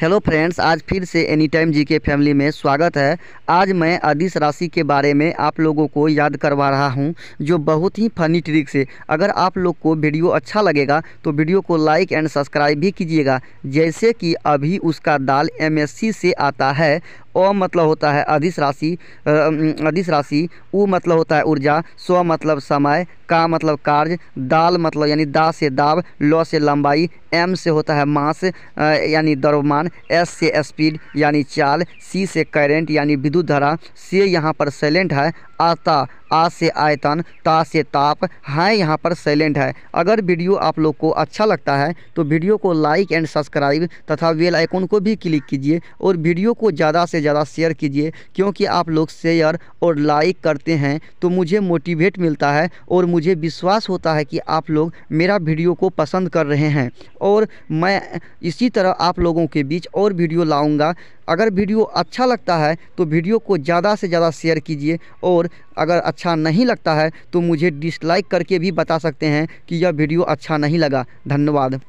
hello friends आज फिर से एनी टाइम जी के फैमिली में स्वागत है आज मैं अधिस राशि के बारे में आप लोगों को याद करवा रहा हूं जो बहुत ही फनी ट्रिक से अगर आप लोग को वीडियो अच्छा लगेगा तो वीडियो को लाइक एंड सब्सक्राइब भी कीजिएगा जैसे कि अभी उसका दाल एमएससी से आता है ओ मतलब होता है अधिस राशि अधिस राशि ऊ मतलब होता है ऊर्जा स्व मतलब समय का मतलब कार्य दाल मतलब यानी दा से दाब लॉ से लंबाई एम से होता है मास यानी द्रव्यमान एस से स्पीड यानी चाल सी से करेंट यानी विद्युत धारा से यहाँ पर साइलेंट है आता आ से आयतन ता से ताप हैं यहाँ पर साइलेंट है अगर वीडियो आप लोग को अच्छा लगता है तो वीडियो को लाइक एंड सब्सक्राइब तथा वेल आइकन को भी क्लिक कीजिए और वीडियो को ज़्यादा से ज़्यादा शेयर कीजिए क्योंकि आप लोग शेयर और लाइक करते हैं तो मुझे मोटिवेट मिलता है और मुझे विश्वास होता है कि आप लोग मेरा वीडियो को पसंद कर रहे हैं और मैं इसी तरह आप लोगों के बीच और वीडियो लाऊँगा अगर वीडियो अच्छा लगता है तो वीडियो को ज़्यादा से ज़्यादा शेयर कीजिए और और अगर अच्छा नहीं लगता है तो मुझे डिसलाइक करके भी बता सकते हैं कि यह वीडियो अच्छा नहीं लगा धन्यवाद